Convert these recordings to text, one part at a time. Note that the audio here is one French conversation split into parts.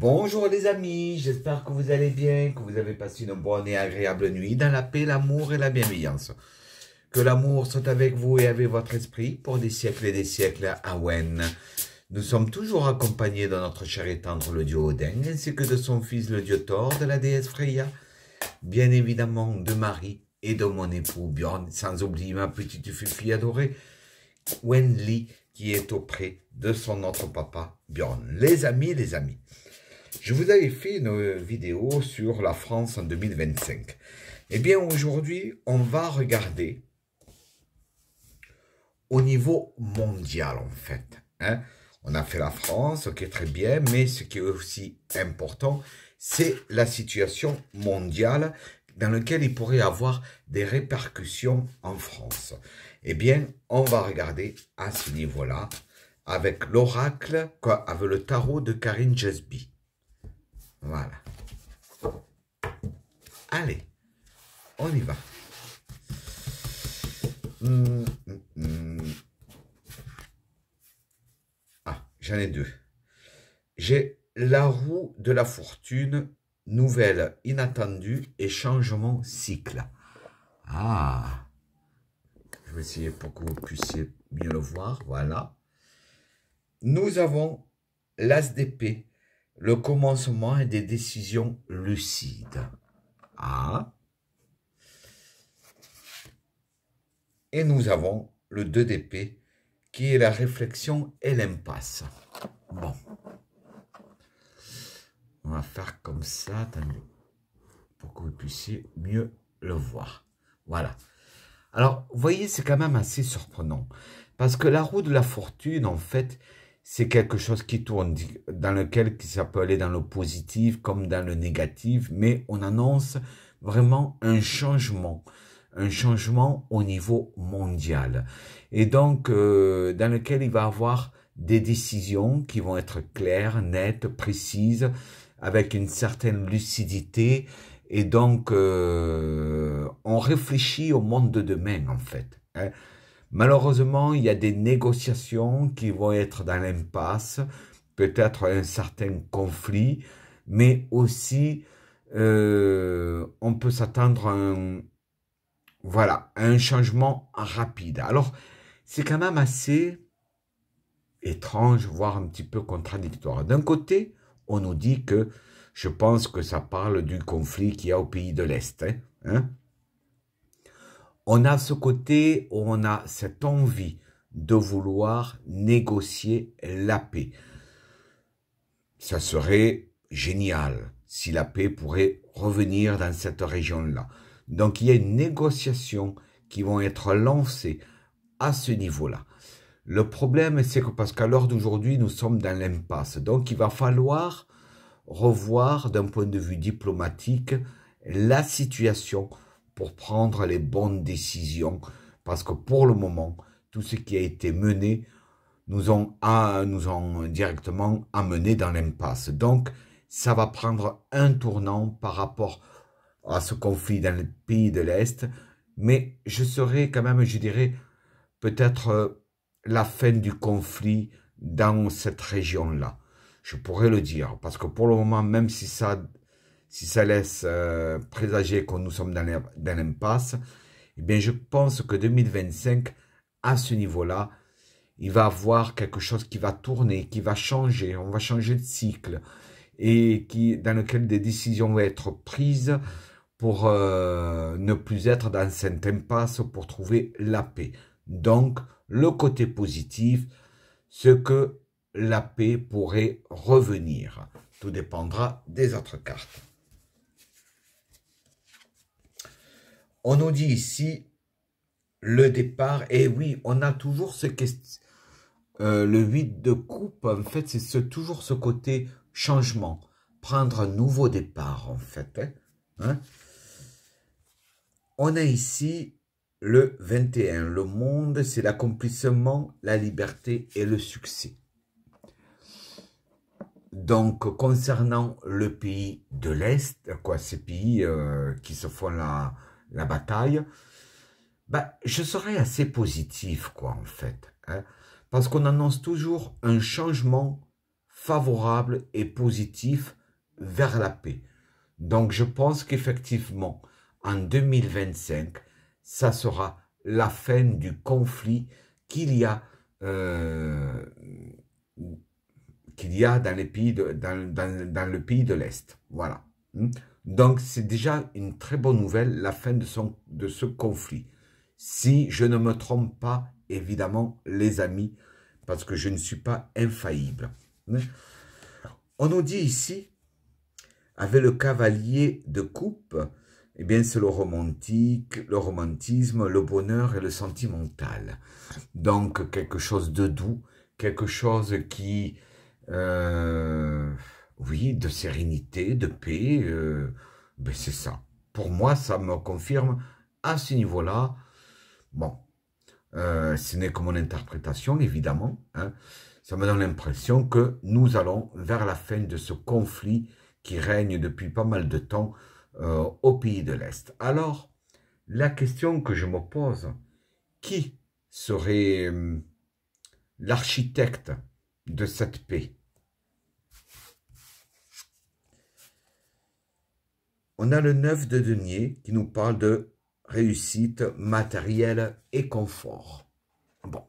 Bonjour les amis, j'espère que vous allez bien, que vous avez passé une bonne et agréable nuit dans la paix, l'amour et la bienveillance. Que l'amour soit avec vous et avec votre esprit pour des siècles et des siècles. Awen. Nous sommes toujours accompagnés de notre cher et tendre le dieu Odin, ainsi que de son fils le dieu Thor, de la déesse Freya, bien évidemment de Marie et de mon époux Bjorn, sans oublier ma petite fille adorée, Wenli, qui est auprès de son autre papa Bjorn. Les amis, les amis. Je vous avais fait une euh, vidéo sur la France en 2025. Eh bien, aujourd'hui, on va regarder au niveau mondial, en fait. Hein. on a fait la France, qui est très bien, mais ce qui est aussi important, c'est la situation mondiale dans laquelle il pourrait y avoir des répercussions en France. Eh bien, on va regarder à ce niveau-là avec l'oracle, avec le tarot de Karine Jesby. Voilà. Allez, on y va. Ah, j'en ai deux. J'ai la roue de la fortune, nouvelle, inattendue et changement cycle. Ah, je vais essayer pour que vous puissiez bien le voir. Voilà. Nous avons l'as d'épée le commencement est des décisions lucides. Ah. Et nous avons le 2 d'épée, qui est la réflexion et l'impasse. Bon. On va faire comme ça, pour que vous puissiez mieux le voir. Voilà. Alors, vous voyez, c'est quand même assez surprenant. Parce que la roue de la fortune, en fait, c'est quelque chose qui tourne, dans lequel ça peut aller dans le positif comme dans le négatif, mais on annonce vraiment un changement, un changement au niveau mondial, et donc euh, dans lequel il va y avoir des décisions qui vont être claires, nettes, précises, avec une certaine lucidité, et donc euh, on réfléchit au monde de demain en fait. Hein. Malheureusement, il y a des négociations qui vont être dans l'impasse, peut-être un certain conflit, mais aussi euh, on peut s'attendre à un, voilà, un changement rapide. Alors, c'est quand même assez étrange, voire un petit peu contradictoire. D'un côté, on nous dit que je pense que ça parle du conflit qu'il y a au pays de l'Est. Hein, hein on a ce côté, on a cette envie de vouloir négocier la paix. Ça serait génial si la paix pourrait revenir dans cette région-là. Donc il y a une négociation qui vont être lancées à ce niveau-là. Le problème, c'est que parce qu'à l'heure d'aujourd'hui, nous sommes dans l'impasse. Donc il va falloir revoir d'un point de vue diplomatique la situation pour prendre les bonnes décisions, parce que pour le moment, tout ce qui a été mené nous ont, nous ont directement amené dans l'impasse. Donc, ça va prendre un tournant par rapport à ce conflit dans le pays de l'Est, mais je serais quand même, je dirais, peut-être euh, la fin du conflit dans cette région-là. Je pourrais le dire, parce que pour le moment, même si ça si ça laisse euh, présager que nous sommes dans l'impasse, eh bien, je pense que 2025, à ce niveau-là, il va avoir quelque chose qui va tourner, qui va changer, on va changer de cycle, et qui, dans lequel des décisions vont être prises pour euh, ne plus être dans cette impasse, pour trouver la paix. Donc, le côté positif, ce que la paix pourrait revenir. Tout dépendra des autres cartes. on nous dit ici le départ. Et oui, on a toujours ce euh, le 8 de coupe, en fait, c'est toujours ce côté changement. Prendre un nouveau départ, en fait. Hein, hein. On a ici le 21. Le monde, c'est l'accomplissement, la liberté et le succès. Donc, concernant le pays de l'Est, quoi, ces pays euh, qui se font la, la bataille, bah, je serais assez positif, quoi, en fait. Hein. parce qu'on annonce toujours un changement favorable et positif vers la paix. Donc, je pense qu'effectivement, en 2025, ça sera la fin du conflit qu'il y a euh, qu'il y a dans dans le pays de l'Est. Voilà. Hein. Donc c'est déjà une très bonne nouvelle, la fin de, son, de ce conflit. Si je ne me trompe pas, évidemment, les amis, parce que je ne suis pas infaillible. On nous dit ici, avec le cavalier de coupe, eh bien, c'est le romantique, le romantisme, le bonheur et le sentimental. Donc, quelque chose de doux, quelque chose qui... Euh, oui, de sérénité, de paix, euh, ben, c'est ça. Pour moi, ça me confirme à ce niveau-là. Bon, euh, ce n'est que mon interprétation, évidemment. Hein. Ça me donne l'impression que nous allons vers la fin de ce conflit qui règne depuis pas mal de temps euh, au pays de l'Est. Alors, la question que je me pose, qui serait hum, l'architecte de cette paix On a le 9 de denier qui nous parle de réussite matérielle et confort. Bon.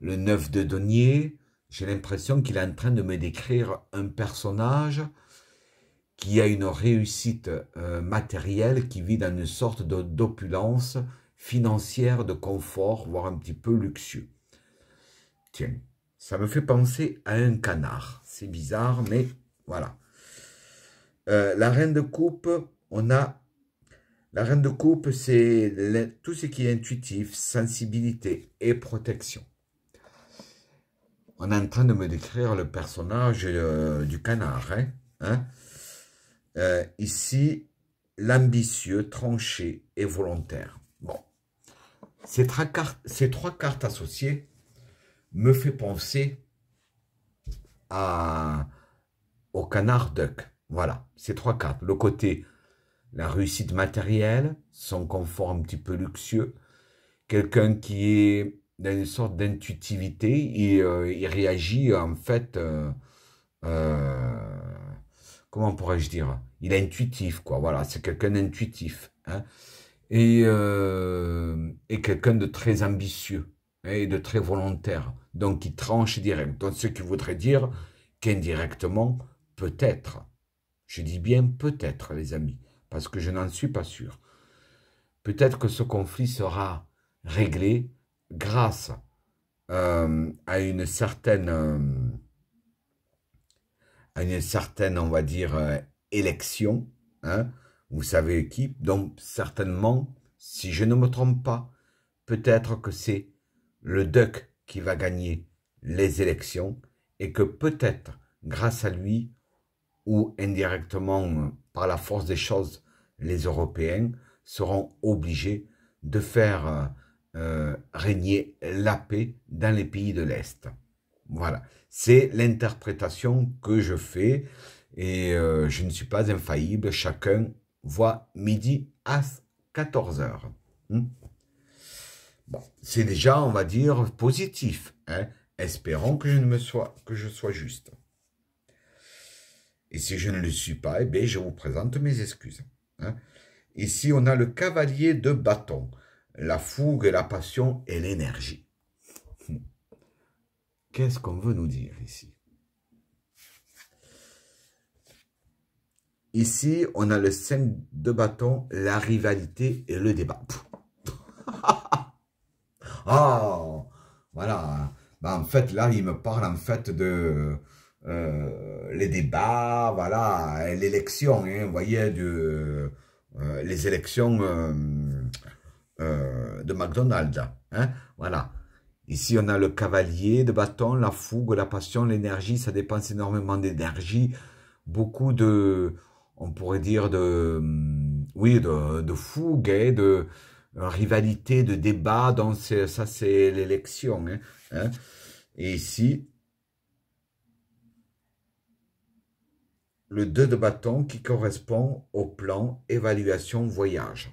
Le 9 de denier, j'ai l'impression qu'il est en train de me décrire un personnage qui a une réussite euh, matérielle, qui vit dans une sorte d'opulence financière, de confort, voire un petit peu luxueux. Tiens, ça me fait penser à un canard. C'est bizarre, mais voilà. Euh, la reine de coupe, on a... La reine de coupe, c'est tout ce qui est intuitif, sensibilité et protection. On est en train de me décrire le personnage euh, du canard. Hein, hein. Euh, ici, l'ambitieux, tranché et volontaire. Bon. Ces trois, cartes, ces trois cartes associées me font penser à, au canard duck. Voilà, c'est trois cas. Le côté, la réussite matérielle, son confort un petit peu luxueux, quelqu'un qui est d'une sorte d'intuitivité, et euh, il réagit en fait, euh, euh, comment pourrais-je dire Il est intuitif, quoi. Voilà, c'est quelqu'un d'intuitif. Hein. et, et quelqu'un de très ambitieux hein, et de très volontaire. Donc, il tranche direct. ce qui voudrait dire qu'indirectement, peut-être, je dis bien peut-être, les amis, parce que je n'en suis pas sûr. Peut-être que ce conflit sera réglé grâce euh, à une certaine, euh, à une certaine, on va dire, euh, élection. Hein. vous savez qui Donc certainement, si je ne me trompe pas, peut-être que c'est le duck qui va gagner les élections et que peut-être, grâce à lui, ou indirectement euh, par la force des choses, les Européens seront obligés de faire euh, euh, régner la paix dans les pays de l'Est. Voilà, c'est l'interprétation que je fais et je ne suis pas infaillible, chacun voit midi à 14h. Hmm. c'est déjà, on va dire, positif. Hein. Espérons que je, ne me sois, que je sois juste. Et si je ne le suis pas, eh bien, je vous présente mes excuses. Ici, hein. on a le cavalier de bâton, la fougue, la passion et l'énergie. Hum. Qu'est-ce qu'on veut nous dire ici Ici, on a le 5 de bâton, la rivalité et le débat. Ah, voilà. Ben, en fait, là, il me parle en fait de euh, les débats, voilà, l'élection, hein, vous voyez, de, euh, les élections euh, de McDonald's, hein, voilà. Ici, on a le cavalier de bâton, la fougue, la passion, l'énergie, ça dépense énormément d'énergie, beaucoup de, on pourrait dire, de, mm, oui, de, fougue, de, rivalité, de débat, donc ça c'est l'élection. Hein, et ici, le 2 de bâton qui correspond au plan évaluation voyage.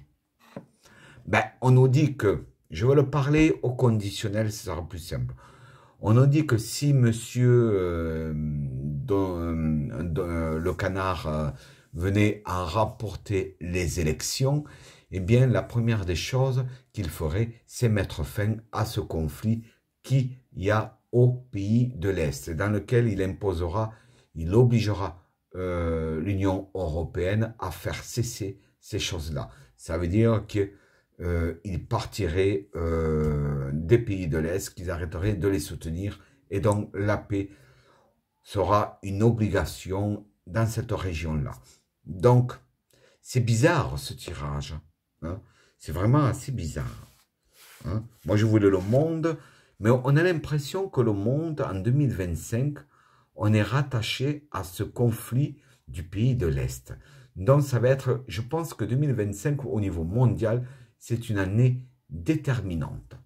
Ben, on nous dit que, je vais le parler au conditionnel, ce sera plus simple. On nous dit que si monsieur euh, euh, euh, le canard venait à rapporter les élections, eh bien la première des choses qu'il ferait, c'est mettre fin à ce conflit qui y a au pays de l'Est, dans lequel il imposera, il obligera euh, l'Union européenne à faire cesser ces choses-là. Ça veut dire qu'ils euh, partiraient euh, des pays de l'Est, qu'ils arrêteraient de les soutenir, et donc la paix sera une obligation dans cette région-là. Donc, c'est bizarre ce tirage. Hein. c'est vraiment assez bizarre. Hein. Moi, je voulais le monde, mais on a l'impression que le monde, en 2025, on est rattaché à ce conflit du pays de l'Est. Donc ça va être, je pense que 2025 au niveau mondial, c'est une année déterminante.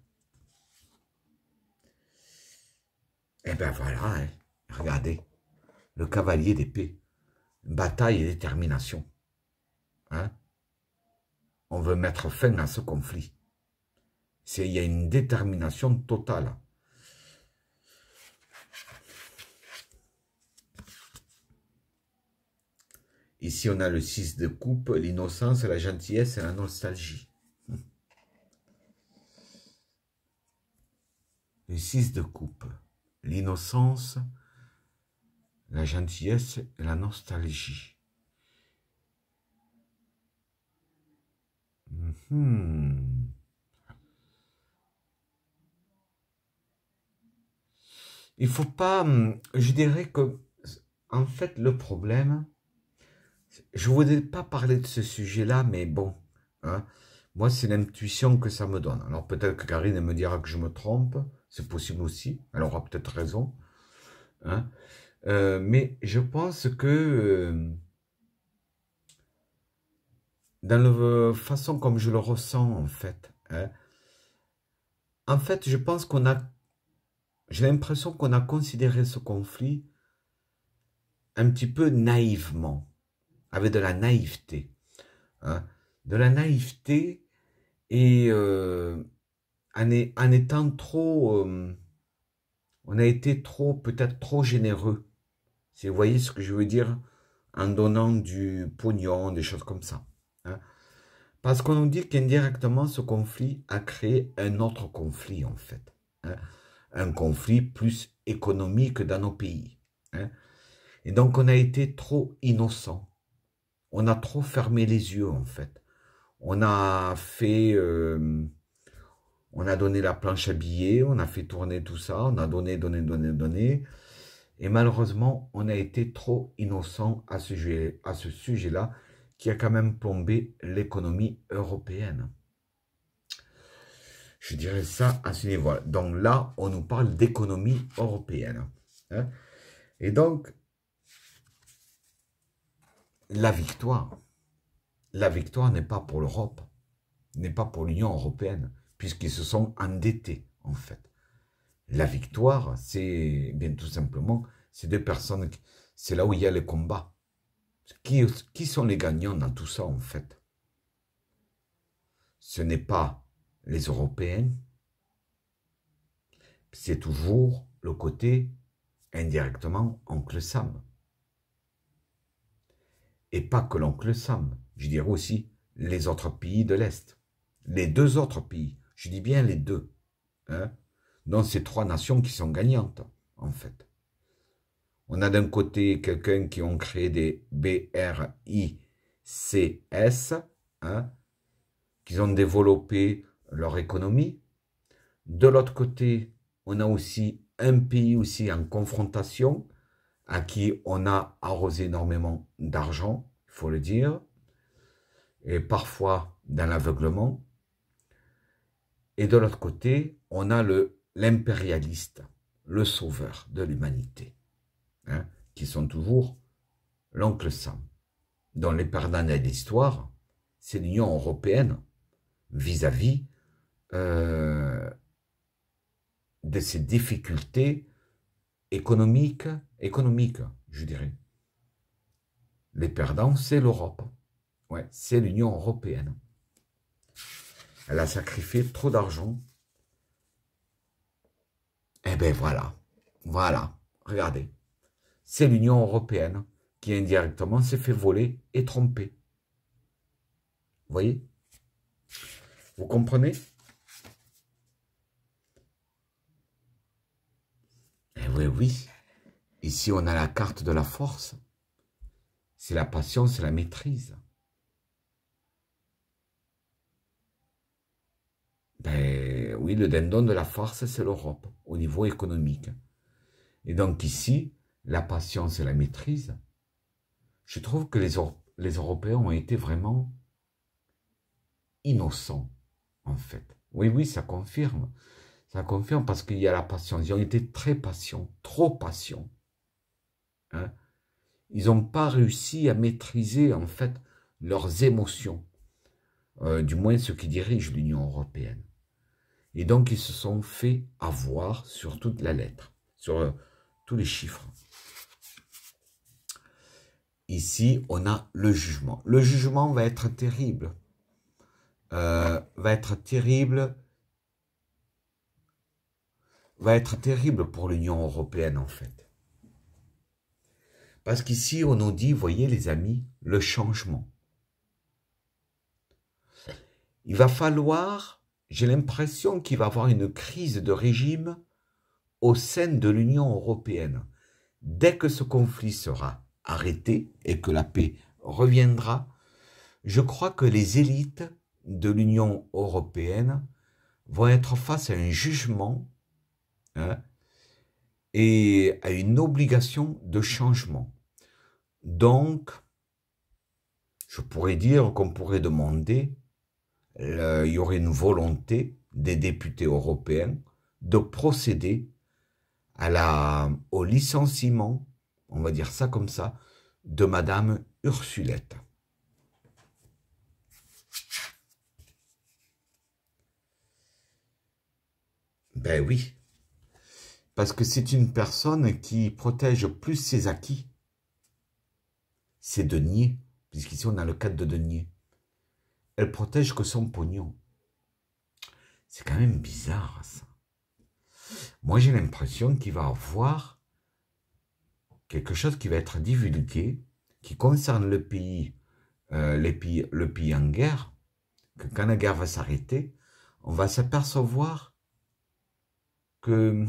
Et eh bien voilà, hein. regardez, le cavalier d'épée, bataille et détermination. Hein. on veut mettre fin à ce conflit. Il y a une détermination totale. Ici, on a le 6 de coupe, l'innocence, la gentillesse et la nostalgie. Le 6 de coupe, l'innocence, la gentillesse et la nostalgie. Il mhm. Il faut pas, hum, je dirais que, en fait, le problème, je voudrais pas parler de ce sujet-là, mais bon, hein, moi, c'est l'intuition que ça me donne. Alors, peut-être que Karine me dira que je me trompe, c'est possible aussi, elle aura peut-être raison. Hein, euh, mais je pense que euh, dans la façon comme je le ressens, en fait, hein, en fait, je pense qu'on a, j'ai l'impression qu'on a considéré ce conflit un petit peu naïvement avec de la naïveté. Hein. de la naïveté et euh, en, étant trop... Euh, on a été trop, peut-être trop généreux. vous voyez ce que je veux dire, en donnant du pognon, des choses comme ça. Hein. Parce qu'on nous dit qu'indirectement, ce conflit a créé un autre conflit, en fait. Hein. Un conflit plus économique dans nos pays. Et donc, on a été trop innocent on a trop fermé les yeux en fait. On a fait, euh, on a donné la planche à billets, on a fait tourner tout ça, on a donné, donné, donné, donné. Et malheureusement, on a été trop innocent à ce sujet-là, sujet qui a quand même plombé l'économie européenne. Je dirais ça à ce niveau. -là. Donc là, on nous parle d'économie européenne. Hein. Et donc, la victoire, la victoire n'est pas pour l'Europe, n'est pas pour l'Union européenne, puisqu'ils se sont endettés, en fait. La victoire, c'est eh bien tout simplement, c'est deux personnes, c'est là où il y a les combats. Qui, qui sont les gagnants dans tout ça, en fait Ce n'est pas les Européens, c'est toujours le côté indirectement oncle Sam et pas que l'oncle Sam, je dirais aussi les autres pays de l'Est. Les deux autres pays, je dis bien les deux. Hein, dans ces trois nations qui sont gagnantes, en fait. On a d'un côté quelqu'un qui ont créé des BRICS, hein, qui ont développé leur économie. De l'autre côté, on a aussi un pays aussi en confrontation, à qui on a arrosé énormément d'argent, il faut le dire, et parfois dans l'aveuglement. Et de l'autre côté, on a l'impérialiste, le, sauveur de l'humanité, hein, qui sont toujours l'oncle Sam. Dans les perdants d'histoire, c'est l'Union européenne vis-à-vis euh, de ses difficultés économiques, économique, je dirais. Les perdants, c'est l'Europe. Ouais, c'est l'Union européenne. Elle a sacrifié trop d'argent. Eh bien voilà, voilà, regardez. C'est l'Union européenne qui indirectement s'est fait voler et tromper. Vous voyez Vous comprenez Eh oui, oui. Ici, on a la carte de la force. C'est la patience c'est la maîtrise. Ben oui, le dindon de la force, c'est l'Europe, au niveau économique. Et donc ici, la patience et la maîtrise, je trouve que les, les Européens ont été vraiment innocents, en fait. Oui, oui, ça confirme. Ça confirme parce qu'il y a la patience. Ils ont été très patients, trop patients. Hein. Ils n'ont pas réussi à maîtriser en fait leurs émotions, euh, du moins ceux qui dirigent l'Union européenne. Et donc ils se sont fait avoir sur toute la lettre, sur euh, tous les chiffres. Ici, on a le jugement. Le jugement va être terrible. Euh, va être terrible va être terrible pour l'Union européenne en fait. Parce qu'ici, on nous dit, voyez les amis, le changement. Il va falloir, j'ai l'impression qu'il va y avoir une crise de régime au sein de l'Union européenne. Dès que ce conflit sera arrêté et que la paix reviendra, je crois que les élites de l'Union européenne vont être face à un jugement hein, et à une obligation de changement. Donc, je pourrais dire qu'on pourrait demander, il y aurait une volonté des députés européens de procéder à la, au licenciement, on va dire ça comme ça, de Madame Ursulette. Ben oui, parce que c'est une personne qui protège plus ses acquis, ses deniers, puisqu'ici on a le cadre de deniers. Elle protège que son pognon. C'est quand même bizarre ça. Moi j'ai l'impression qu'il va y avoir quelque chose qui va être divulgué, qui concerne le euh, pays, le pays en guerre, que quand la guerre va s'arrêter, on va s'apercevoir que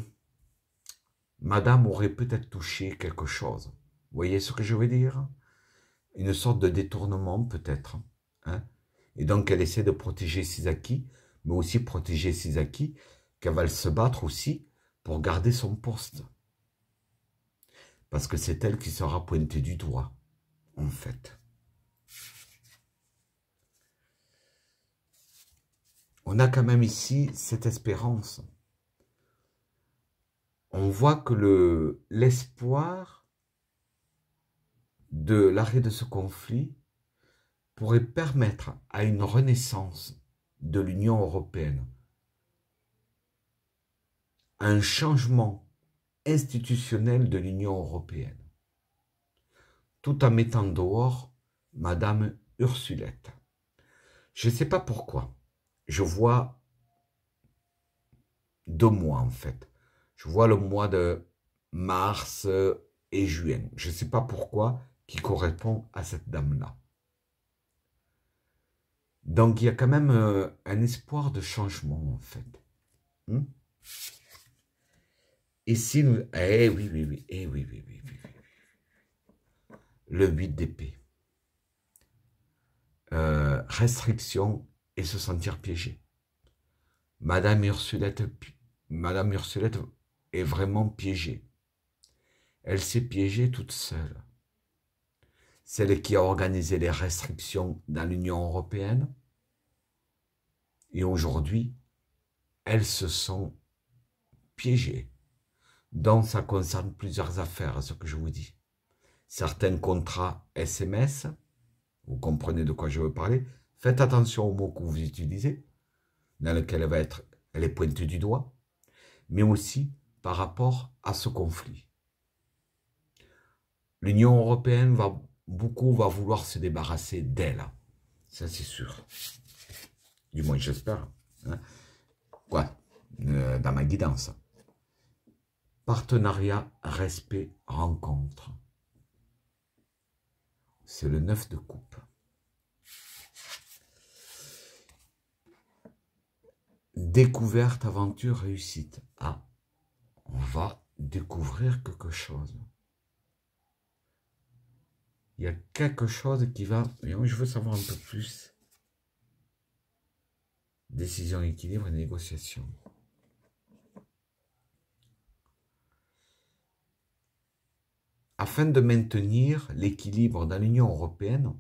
Madame aurait peut-être touché quelque chose. Vous voyez ce que je veux dire Une sorte de détournement peut-être. Hein. et donc elle essaie de protéger ses acquis, mais aussi protéger ses acquis, qu'elle va se battre aussi pour garder son poste. Parce que c'est elle qui sera pointée du doigt, en fait. On a quand même ici cette espérance on voit que le l'espoir de l'arrêt de ce conflit pourrait permettre à une renaissance de l'Union européenne, un changement institutionnel de l'Union européenne, tout en mettant dehors Madame Ursulette. Je ne sais pas pourquoi. Je vois deux mois en fait je vois le mois de mars euh, et juin. Je ne sais pas pourquoi, qui correspond à cette dame-là. Donc il y a quand même euh, un espoir de changement en fait. Hmm? et si nous... Eh oui, oui, oui, eh oui, oui, oui, oui, Le 8 d'épée. Euh, restriction et se sentir piégé. Madame Ursulette, Madame Ursulette est vraiment piégée. Elle s'est piégée toute seule. Celle qui a organisé les restrictions dans l'Union européenne. Et aujourd'hui, elles se sont piégées. Donc ça concerne plusieurs affaires, ce que je vous dis. Certains contrats SMS, vous comprenez de quoi je veux parler. Faites attention aux mots que vous utilisez, dans lequel elle va être, elle est pointée du doigt, mais aussi par rapport à ce conflit. L'Union européenne va beaucoup va vouloir se débarrasser d'elle, ça c'est sûr. Du moins j'espère. Hein. Quoi euh, Dans ma guidance. Partenariat, respect, rencontre. C'est le neuf de coupe. Découverte, aventure, réussite va découvrir quelque chose. Il y a quelque chose qui va... Je veux savoir un peu plus. Décision, équilibre et négociation. Afin de maintenir l'équilibre dans l'Union européenne,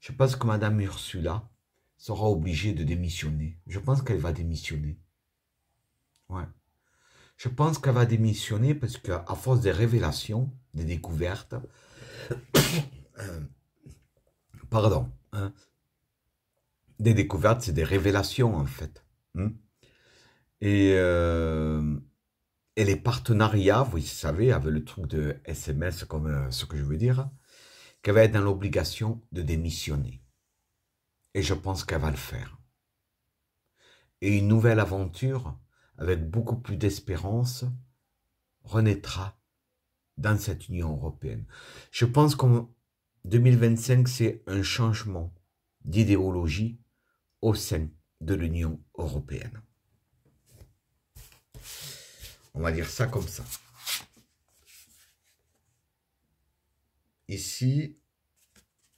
je pense que Madame Ursula sera obligée de démissionner. Je pense qu'elle va démissionner. Ouais. Je pense qu'elle va démissionner parce qu'à force des révélations, des découvertes, pardon, hein, des découvertes, c'est des révélations en fait. Hein. Euh, et, les partenariats, vous savez, avec le truc de SMS, comme euh, ce que je veux dire, qu'elle va être dans l'obligation de démissionner. Et je pense qu'elle va le faire. Et une nouvelle aventure avec beaucoup plus d'espérance, renaîtra dans cette Union européenne. Je pense que 2025, c'est un changement d'idéologie au sein de l'Union européenne. On va dire ça comme ça. Ici,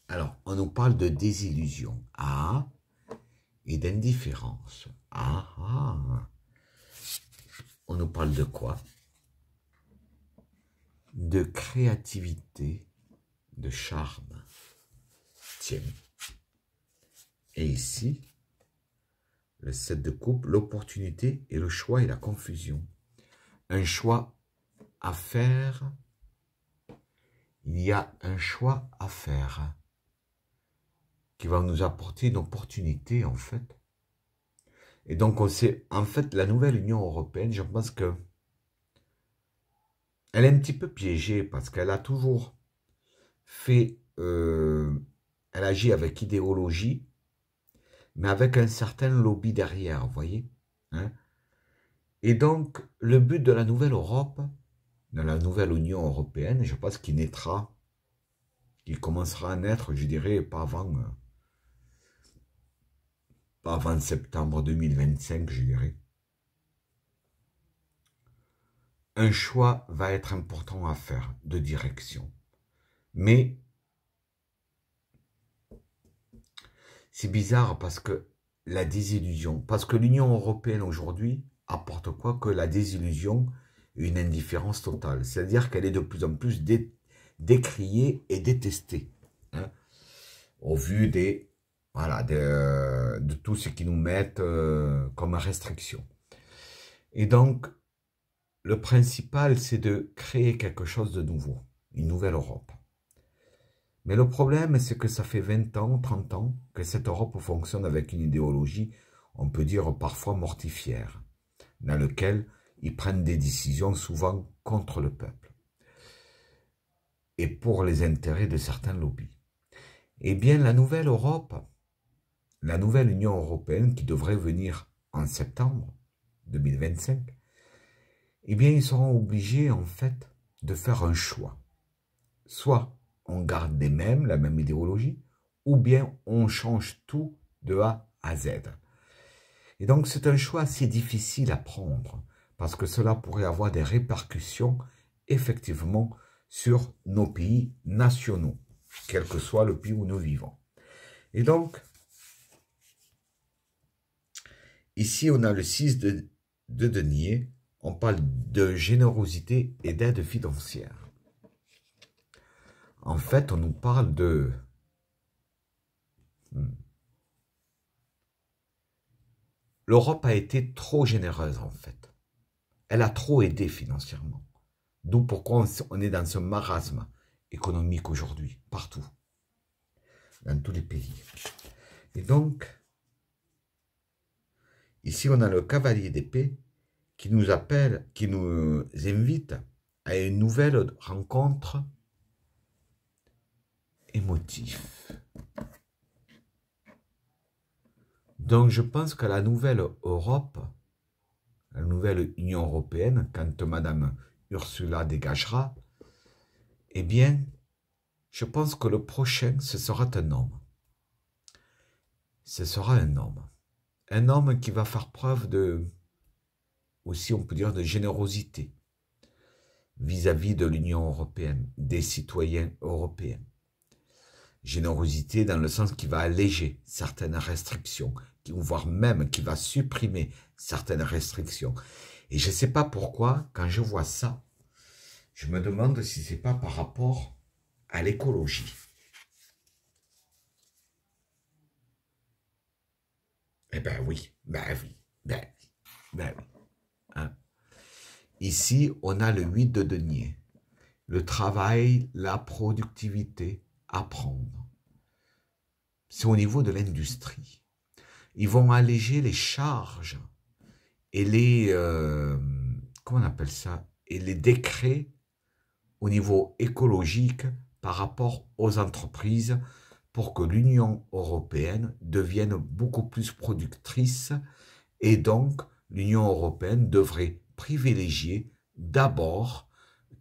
alors, on nous parle de désillusion. Ah, et d'indifférence. Ah, ah on nous parle de quoi De créativité, de charme. Tiens. Et ici, le set de coupe, l'opportunité et le choix et la confusion. Un choix à faire. Il y a un choix à faire qui va nous apporter une opportunité, en fait, et donc, on sait, en fait, la nouvelle Union européenne, je pense que elle est un petit peu piégée parce qu'elle a toujours fait, euh, elle agit avec idéologie, mais avec un certain lobby derrière, vous voyez. Hein. Et donc, le but de la nouvelle Europe, de la nouvelle Union européenne, je pense qu'il naîtra, qu'il commencera à naître, je dirais, pas avant euh, avant septembre 2025, je dirais. Un choix va être important à faire de direction. Mais c'est bizarre parce que la désillusion, parce que l'Union européenne aujourd'hui apporte quoi que la désillusion une indifférence totale. C'est-à-dire qu'elle est de plus en plus décriée et détestée. Hein, au vu des voilà, de, tout ce qui nous mettent euh, comme restriction. Et donc, le principal, c'est de créer quelque chose de nouveau, une nouvelle Europe. Mais le problème, c'est que ça fait 20 ans, 30 ans, que cette Europe fonctionne avec une idéologie, on peut dire parfois mortifère, dans laquelle ils prennent des décisions souvent contre le peuple et pour les intérêts de certains lobbies. Eh bien, la nouvelle Europe, la nouvelle Union européenne qui devrait venir en septembre 2025, eh bien, ils seront obligés, en fait, de faire un choix. Soit on garde les mêmes, la même idéologie, ou bien on change tout de A à Z. Et donc, c'est un choix assez difficile à prendre, parce que cela pourrait avoir des répercussions, effectivement, sur nos pays nationaux, quel que soit le pays où nous vivons. Et donc, Ici, on a le 6 de, denier. On parle de générosité et d'aide financière. En fait, on nous parle de... Hmm. L'Europe a été trop généreuse, en fait. Elle a trop aidé financièrement. D'où pourquoi on est dans ce marasme économique aujourd'hui, partout, dans tous les pays. Et donc, Ici, on a le cavalier d'épée qui nous appelle, qui nous invite à une nouvelle rencontre émotive. Donc je pense que la nouvelle Europe, la nouvelle Union européenne, quand Madame Ursula dégagera, eh bien, je pense que le prochain, ce sera un homme. Ce sera un homme un homme qui va faire preuve de, aussi on peut dire, de générosité vis-à-vis de l'Union européenne, des citoyens européens. Générosité dans le sens qui va alléger certaines restrictions, voire même qui va supprimer certaines restrictions. Et je ne sais pas pourquoi, quand je vois ça, je me demande si ce c'est pas par rapport à l'écologie. Eh ben oui, ben oui, ben oui, ben oui. Hein. Ici, on a le 8 de denier. Le travail, la productivité, apprendre. C'est au niveau de l'industrie. Ils vont alléger les charges et les... Euh, comment on appelle ça Et les décrets au niveau écologique par rapport aux entreprises pour que l'Union européenne devienne beaucoup plus productrice et donc l'Union européenne devrait privilégier d'abord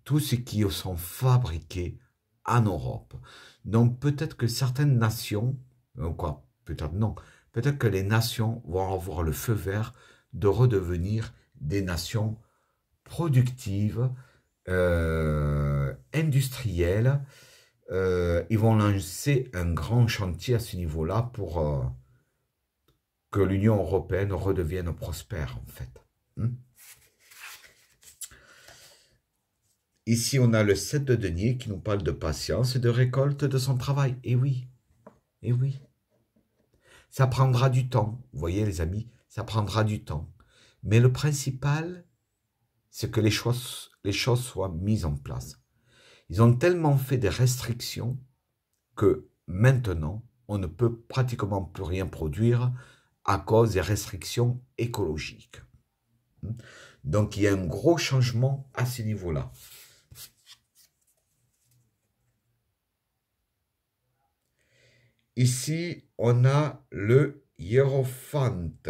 tout ce qui est fabriqué en Europe. Donc peut-être que certaines nations, quoi, peut-être non, peut-être que les nations vont avoir le feu vert de redevenir des nations productives, euh, industrielles, euh, ils vont lancer un grand chantier à ce niveau-là pour euh, que l'Union européenne redevienne prospère, en fait. Hmm? Ici, on a le 7 de denier qui nous parle de patience et de récolte de son travail. Et eh oui, eh oui. Ça prendra du temps, vous voyez les amis, ça prendra du temps. Mais le principal, c'est que les choses soient mises en place. Ils ont tellement fait des restrictions que maintenant, on ne peut pratiquement plus rien produire à cause des restrictions écologiques. Donc il y a un gros changement à ce niveau-là. Ici, on a le hiérophante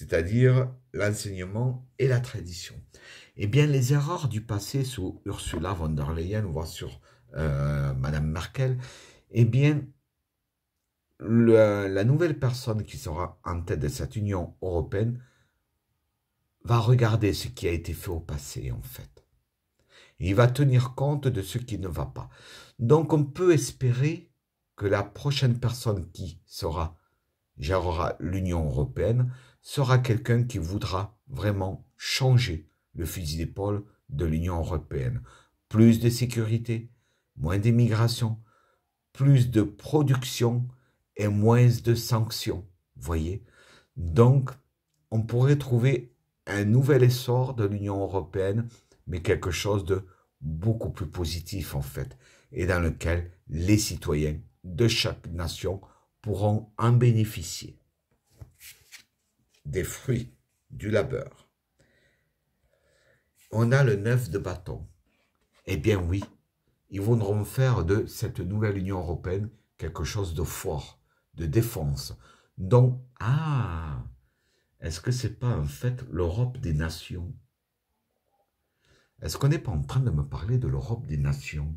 c'est-à-dire l'enseignement et la tradition. Eh bien, les erreurs du passé sous Ursula von der Leyen, voire sur euh, Madame Merkel, eh bien, la nouvelle personne qui sera en tête de cette Union européenne va regarder ce qui a été fait au passé, en fait. il va tenir compte de ce qui ne va pas. Donc, on peut espérer que la prochaine personne qui sera gérera l'Union européenne sera quelqu'un qui voudra vraiment changer le fusil d'épaule de l'Union européenne. Plus de sécurité, moins d'immigration, plus de production et moins de sanctions. Voyez Donc, on pourrait trouver un nouvel essor de l'Union européenne, mais quelque chose de beaucoup plus positif en fait, et dans lequel les citoyens de chaque nation pourront en bénéficier des fruits du labeur. On a le neuf de bâton. Eh bien oui, ils voudront faire de cette nouvelle Union européenne quelque chose de fort, de défense. Donc, ah, est-ce que c'est pas en fait l'Europe des nations Est-ce qu'on n'est pas en train de me parler de l'Europe des nations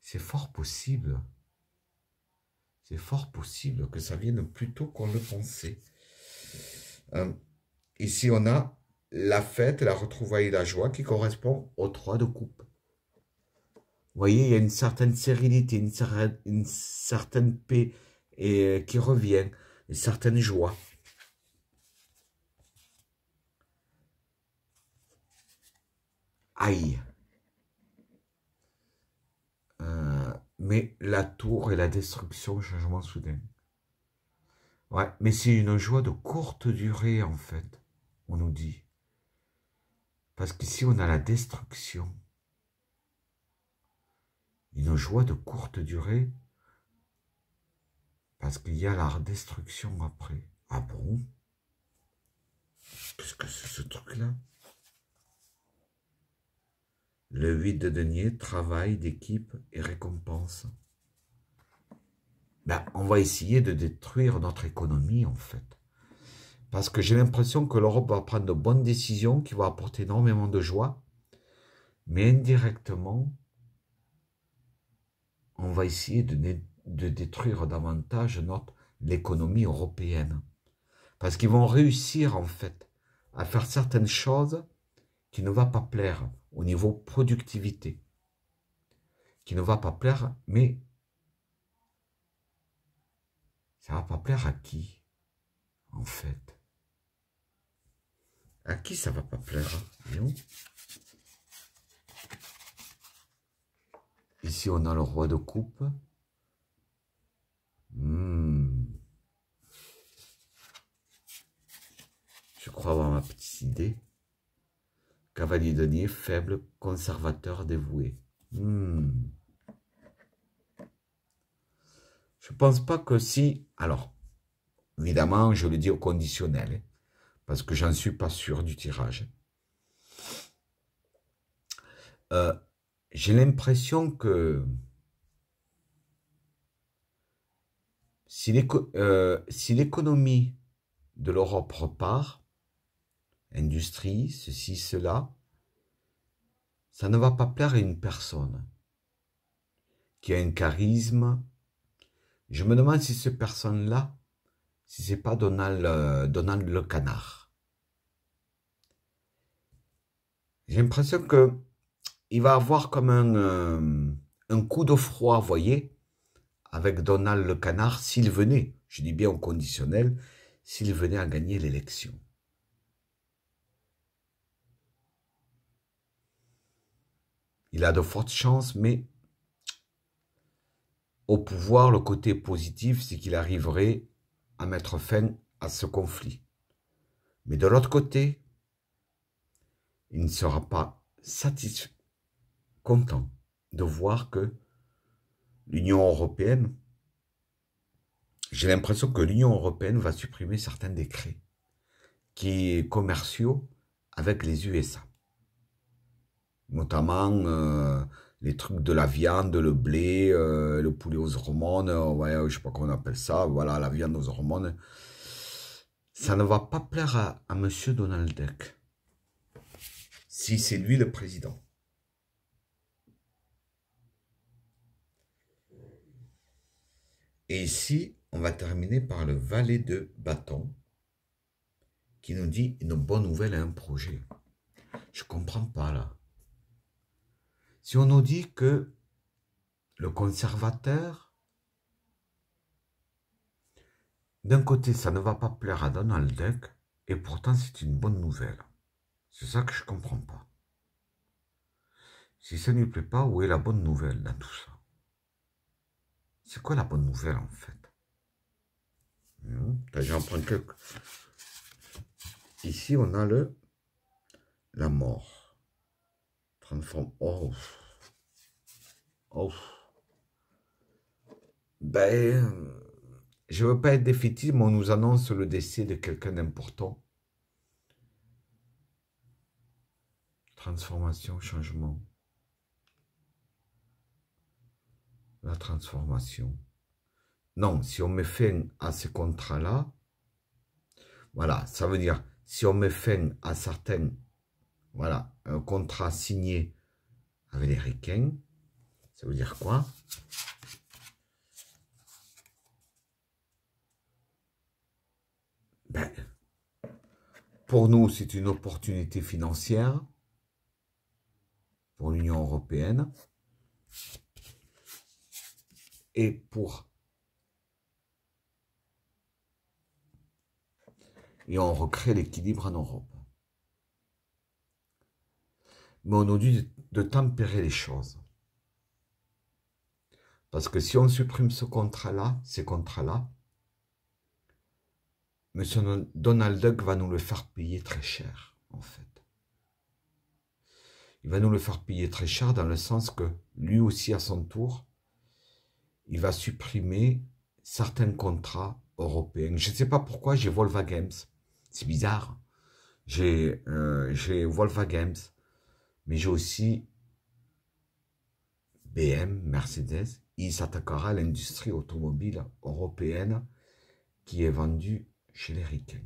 C'est fort possible c'est fort possible que ça vienne plus tôt qu'on le pensait. Euh, ici, on a la fête, la retrouvaille et la joie qui correspond aux trois de coupe. Vous voyez, il y a une certaine sérénité, une, certaine, une certaine paix et, euh, qui revient, une certaine joie. Aïe. mais la tour et la destruction, changement soudain. Ouais, mais c'est une joie de courte durée, en fait, on nous dit. Parce qu'ici, on a la destruction. Une joie de courte durée, parce qu'il y a la destruction après. Ah bon Qu'est-ce que c'est ce truc-là le 8 de denier, travail d'équipe et récompense. Ben, on va essayer de détruire notre économie, en fait. Parce que j'ai l'impression que l'Europe va prendre de bonnes décisions qui vont apporter énormément de joie, mais indirectement, on va essayer de, de détruire davantage notre l'économie européenne. Parce qu'ils vont réussir, en fait, à faire certaines choses qui ne va pas plaire au niveau productivité, qui ne va pas plaire, mais ça va pas plaire à qui, en fait À qui ça va pas plaire Ici, on a le roi de coupe. Hmm. Je crois avoir ma petite idée. Cavalier Denier, faible, conservateur dévoué. Hmm. Je ne pense pas que si... Alors, évidemment, je le dis au conditionnel, hein, parce que j'en suis pas sûr du tirage. Euh, j'ai l'impression que... Euh, si l'économie de l'Europe repart, industrie, ceci, cela, ça ne va pas plaire à une personne qui a un charisme. Je me demande si cette personne-là, si c'est pas Donald, euh, Donald le canard. J'ai l'impression que il va avoir comme un, euh, un coup de froid, voyez, avec Donald le canard s'il venait, je dis bien au conditionnel, s'il venait à gagner l'élection. Il a de fortes chances, mais au pouvoir, le côté positif, c'est qu'il arriverait à mettre fin à ce conflit. Mais de l'autre côté, il ne sera pas satisfait, content de voir que l'Union européenne, j'ai l'impression que l'Union européenne va supprimer certains décrets qui commerciaux avec les USA notamment euh, les trucs de la viande, le blé, euh, le poulet aux hormones, euh, ouais, je sais pas comment on appelle ça, voilà, la viande aux hormones. Ça ne va pas plaire à, M. Monsieur Donald Duck, si c'est lui le président. Et ici, on va terminer par le valet de bâton qui nous dit une bonne nouvelle à un projet. Je comprends pas là. Si on nous dit que le conservateur, d'un côté, ça ne va pas plaire à Donald Duck, et pourtant c'est une bonne nouvelle. C'est ça que je ne comprends pas. Si ça ne lui plaît pas, où est la bonne nouvelle dans tout ça C'est quoi la bonne nouvelle en fait hmm, J'en prends Ici, on a le la mort. Je ne Ben, je veux pas être défaitiste, mais on nous annonce le décès de quelqu'un d'important. Transformation, changement. La transformation. Non, si on met fin à ce contrat-là, voilà, ça veut dire, si on met fin à certaines voilà, un contrat signé avec les requins. Ça veut dire quoi ben, Pour nous, c'est une opportunité financière pour l'Union européenne et pour et on recrée l'équilibre en Europe mais on nous dit de tempérer les choses. Parce que si on supprime ce contrat-là, ces contrats-là, M. Donald Duck va nous le faire payer très cher, en fait. Il va nous le faire payer très cher dans le sens que lui aussi, à son tour, il va supprimer certains contrats européens. Je ne sais pas pourquoi j'ai Volva Games. C'est bizarre. J'ai euh, Volva Games. Mais j'ai aussi BM, Mercedes. Il s'attaquera à l'industrie automobile européenne qui est vendue chez les Ricains.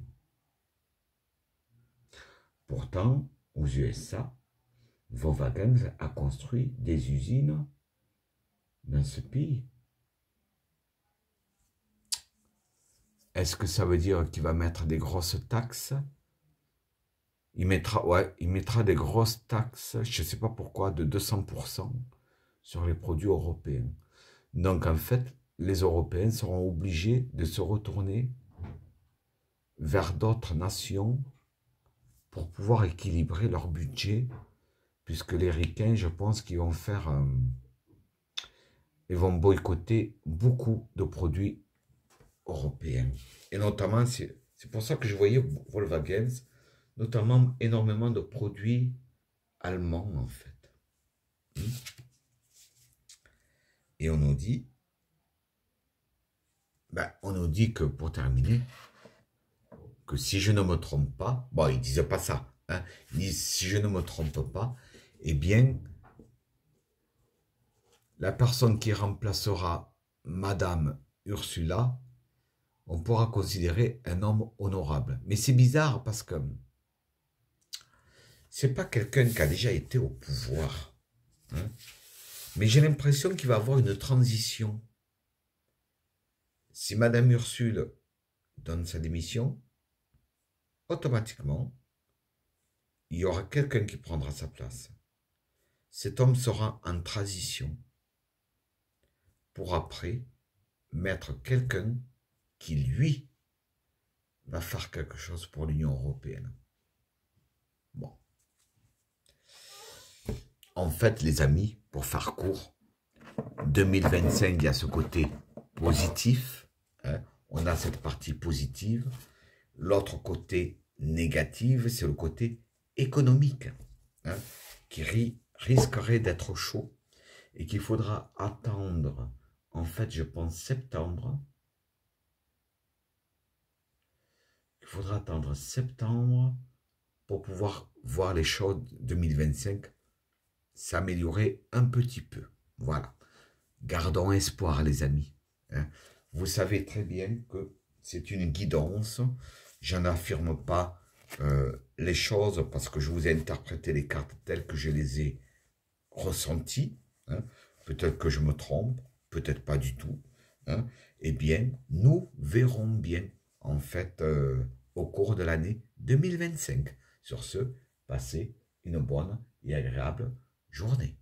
Pourtant, aux USA, Volkswagen a construit des usines dans ce pays. Est-ce que ça veut dire qu'il va mettre des grosses taxes il mettra, ouais, il mettra des grosses taxes, je ne sais pas pourquoi, de 200% sur les produits européens. Donc en fait, les Européens seront obligés de se retourner vers d'autres nations pour pouvoir équilibrer leur budget, puisque les Ricains, je pense qu'ils vont faire... Euh, ils vont boycotter beaucoup de produits européens. Et notamment, c'est pour ça que je voyais Volkswagen notamment énormément de produits allemands en fait. Hmm. Et on nous dit, ben, on nous dit que pour terminer, que si je ne me trompe pas, bon, ils disent pas ça, hein, ils disent si je ne me trompe pas, eh bien, la personne qui remplacera Madame Ursula, on pourra considérer un homme honorable. Mais c'est bizarre parce que c'est pas quelqu'un qui a déjà été au pouvoir. Hein. Mais j'ai l'impression qu'il va avoir une transition. Si Madame Ursule donne sa démission, automatiquement, il y aura quelqu'un qui prendra sa place. Cet homme sera en transition pour après mettre quelqu'un qui, lui, va faire quelque chose pour l'Union européenne. Bon. En fait, les amis, pour faire court, 2025, il y a ce côté positif. Hein. on a cette partie positive. L'autre côté négatif, c'est le côté économique, hein, qui risquerait d'être chaud et qu'il faudra attendre, en fait, je pense, septembre. Il faudra attendre septembre pour pouvoir voir les choses 2025 s'améliorer un petit peu. Voilà. Gardons espoir, les amis. Hein. Vous savez très bien que c'est une guidance. Je n'affirme pas euh, les choses parce que je vous ai interprété les cartes telles que je les ai ressenties. Hein. Peut-être que je me trompe, peut-être pas du tout. Hein. Eh bien, nous verrons bien, en fait, euh, au cours de l'année 2025. Sur ce, passez une bonne et agréable journée.